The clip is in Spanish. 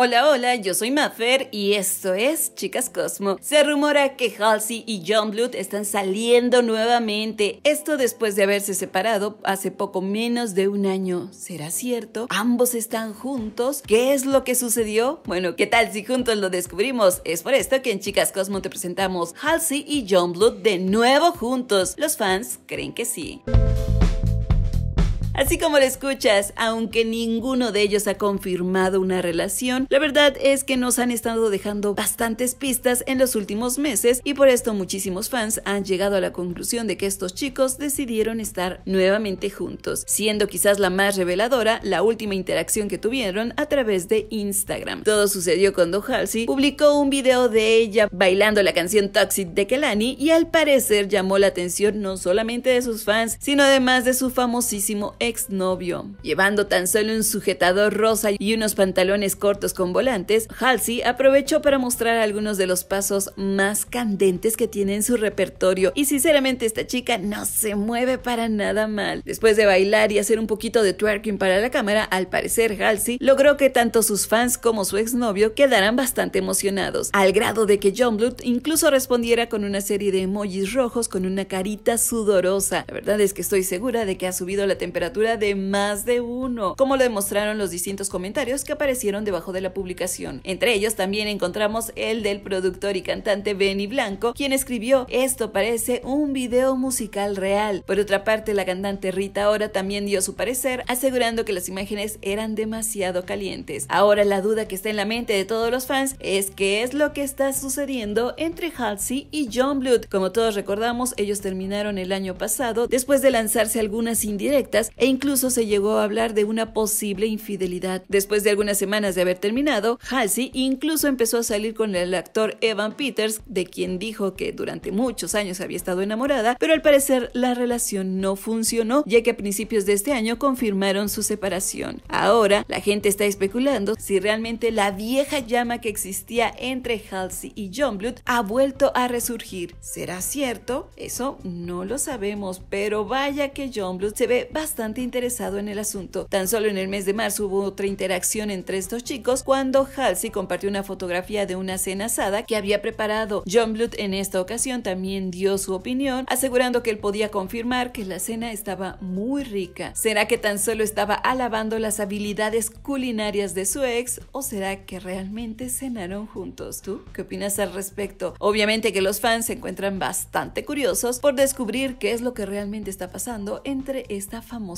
Hola, hola, yo soy Maffer y esto es Chicas Cosmo. Se rumora que Halsey y John Blood están saliendo nuevamente. Esto después de haberse separado hace poco menos de un año. ¿Será cierto? ¿Ambos están juntos? ¿Qué es lo que sucedió? Bueno, ¿qué tal si juntos lo descubrimos? Es por esto que en Chicas Cosmo te presentamos Halsey y John Blood de nuevo juntos. Los fans creen que sí. Así como lo escuchas, aunque ninguno de ellos ha confirmado una relación, la verdad es que nos han estado dejando bastantes pistas en los últimos meses y por esto muchísimos fans han llegado a la conclusión de que estos chicos decidieron estar nuevamente juntos, siendo quizás la más reveladora la última interacción que tuvieron a través de Instagram. Todo sucedió cuando Halsey publicó un video de ella bailando la canción Toxic de Kelani y al parecer llamó la atención no solamente de sus fans, sino además de su famosísimo exnovio. Llevando tan solo un sujetador rosa y unos pantalones cortos con volantes, Halsey aprovechó para mostrar algunos de los pasos más candentes que tiene en su repertorio y sinceramente esta chica no se mueve para nada mal. Después de bailar y hacer un poquito de twerking para la cámara, al parecer Halsey logró que tanto sus fans como su exnovio quedaran bastante emocionados, al grado de que John blood incluso respondiera con una serie de emojis rojos con una carita sudorosa. La verdad es que estoy segura de que ha subido la temperatura de más de uno, como lo demostraron los distintos comentarios que aparecieron debajo de la publicación. Entre ellos también encontramos el del productor y cantante Benny Blanco, quien escribió, esto parece un video musical real. Por otra parte, la cantante Rita ahora también dio su parecer, asegurando que las imágenes eran demasiado calientes. Ahora la duda que está en la mente de todos los fans es qué es lo que está sucediendo entre Halsey y John Blood. Como todos recordamos, ellos terminaron el año pasado después de lanzarse algunas indirectas e incluso se llegó a hablar de una posible infidelidad. Después de algunas semanas de haber terminado, Halsey incluso empezó a salir con el actor Evan Peters, de quien dijo que durante muchos años había estado enamorada, pero al parecer la relación no funcionó, ya que a principios de este año confirmaron su separación. Ahora, la gente está especulando si realmente la vieja llama que existía entre Halsey y John Bluth ha vuelto a resurgir. ¿Será cierto? Eso no lo sabemos, pero vaya que John Bluth se ve bastante interesado en el asunto. Tan solo en el mes de marzo hubo otra interacción entre estos chicos cuando Halsey compartió una fotografía de una cena asada que había preparado. John Blood. en esta ocasión también dio su opinión, asegurando que él podía confirmar que la cena estaba muy rica. ¿Será que tan solo estaba alabando las habilidades culinarias de su ex o será que realmente cenaron juntos? ¿Tú qué opinas al respecto? Obviamente que los fans se encuentran bastante curiosos por descubrir qué es lo que realmente está pasando entre esta famosa